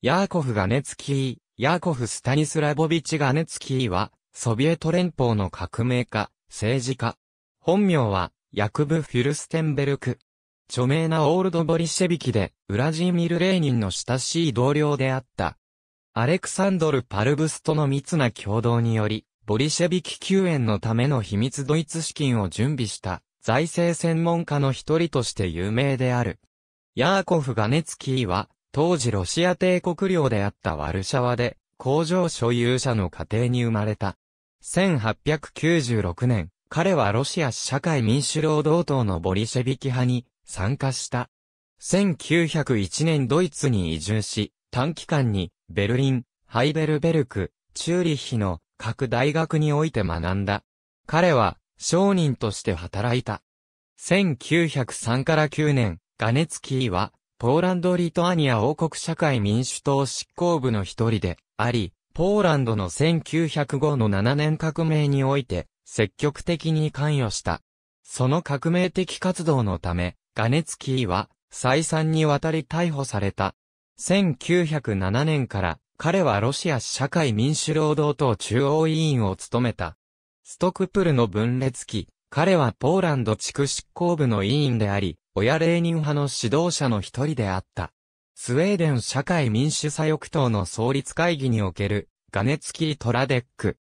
ヤーコフ・ガネツキー、ヤーコフ・スタニスラボビチ・ガネツキーは、ソビエト連邦の革命家、政治家。本名は、ヤクブ・フィルステンベルク。著名なオールドボリシェビキで、ウラジーミル・レーニンの親しい同僚であった。アレクサンドル・パルブスとの密な共同により、ボリシェビキ救援のための秘密ドイツ資金を準備した、財政専門家の一人として有名である。ヤーコフ・ガネツキーは、当時ロシア帝国領であったワルシャワで、工場所有者の家庭に生まれた。1896年、彼はロシア社会民主労働党のボリシェビキ派に参加した。1901年ドイツに移住し、短期間にベルリン、ハイベルベルク、チューリッヒの各大学において学んだ。彼は商人として働いた。1903から9年、ガネツキーはポーランド・リトアニア王国社会民主党執行部の一人であり、ポーランドの1905の7年革命において、積極的に関与した。その革命的活動のため、ガネツキーは、再三にわたり逮捕された。1907年から、彼はロシア社会民主労働党中央委員を務めた。ストクプルの分裂期、彼はポーランド地区執行部の委員であり、親レーニン派の指導者の一人であった。スウェーデン社会民主左翼党の創立会議における、ガネツキー・トラデック。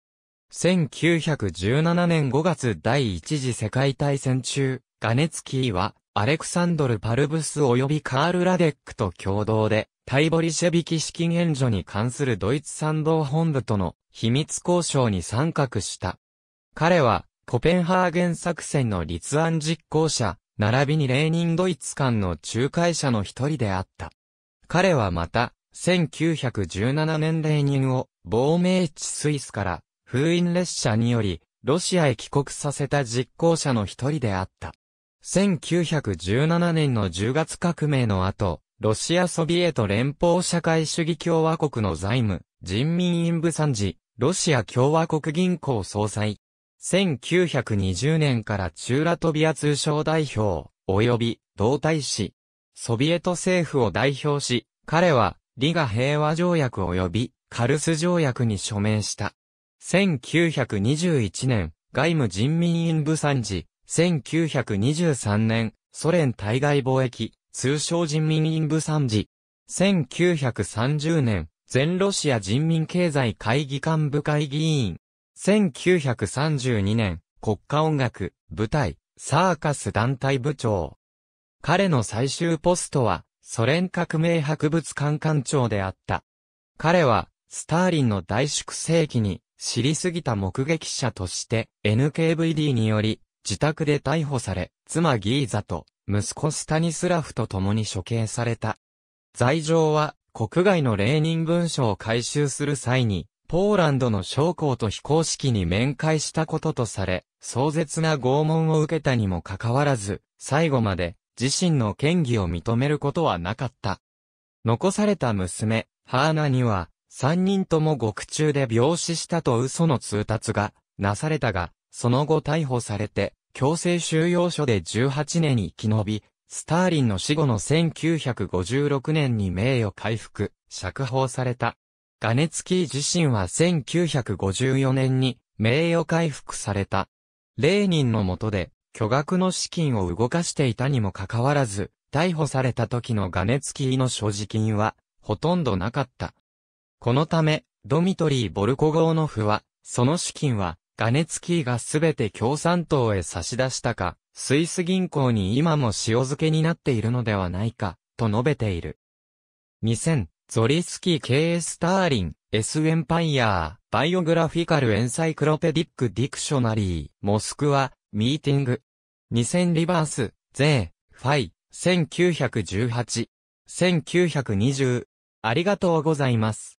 1917年5月第一次世界大戦中、ガネツキーは、アレクサンドル・パルブス及びカール・ラデックと共同で、タイボリシェビキ資金援助に関するドイツ賛同本部との秘密交渉に参画した。彼は、コペンハーゲン作戦の立案実行者、並びにレーニンドイツ間の仲介者の一人であった。彼はまた、1917年レーニンを亡命地スイスから封印列車によりロシアへ帰国させた実行者の一人であった。1917年の10月革命の後、ロシアソビエト連邦社会主義共和国の財務、人民院部参事、ロシア共和国銀行総裁、1920年から中ラトビア通商代表、及び同体使、ソビエト政府を代表し、彼は、リガ平和条約及び、カルス条約に署名した。1921年、外務人民院部参事、1923年、ソ連対外貿易、通商人民院部参事。1930年、全ロシア人民経済会議幹部会議員。1932年、国家音楽、舞台、サーカス団体部長。彼の最終ポストは、ソ連革命博物館館長であった。彼は、スターリンの大粛清期に、知りすぎた目撃者として、NKVD により、自宅で逮捕され、妻ギーザと、息子スタニスラフと共に処刑された。罪状は、国外のレーニン文書を回収する際に、ポーランドの将校と非公式に面会したこととされ、壮絶な拷問を受けたにもかかわらず、最後まで自身の権威を認めることはなかった。残された娘、ハーナには、三人とも獄中で病死したと嘘の通達がなされたが、その後逮捕されて、強制収容所で18年に生き延び、スターリンの死後の1956年に名誉回復、釈放された。ガネツキー自身は1954年に名誉回復された。レーニンの下で巨額の資金を動かしていたにもかかわらず、逮捕された時のガネツキーの所持金はほとんどなかった。このため、ドミトリー・ボルコゴーノフは、その資金はガネツキーがすべて共産党へ差し出したか、スイス銀行に今も塩漬けになっているのではないか、と述べている。2000、ゾリスキー・ K. スターリン、S. エンパイアー、バイオグラフィカルエンサイクロペディックディクショナリー、モスクワ、ミーティング。2000リバース、ゼー、ファイ、1918、1920。ありがとうございます。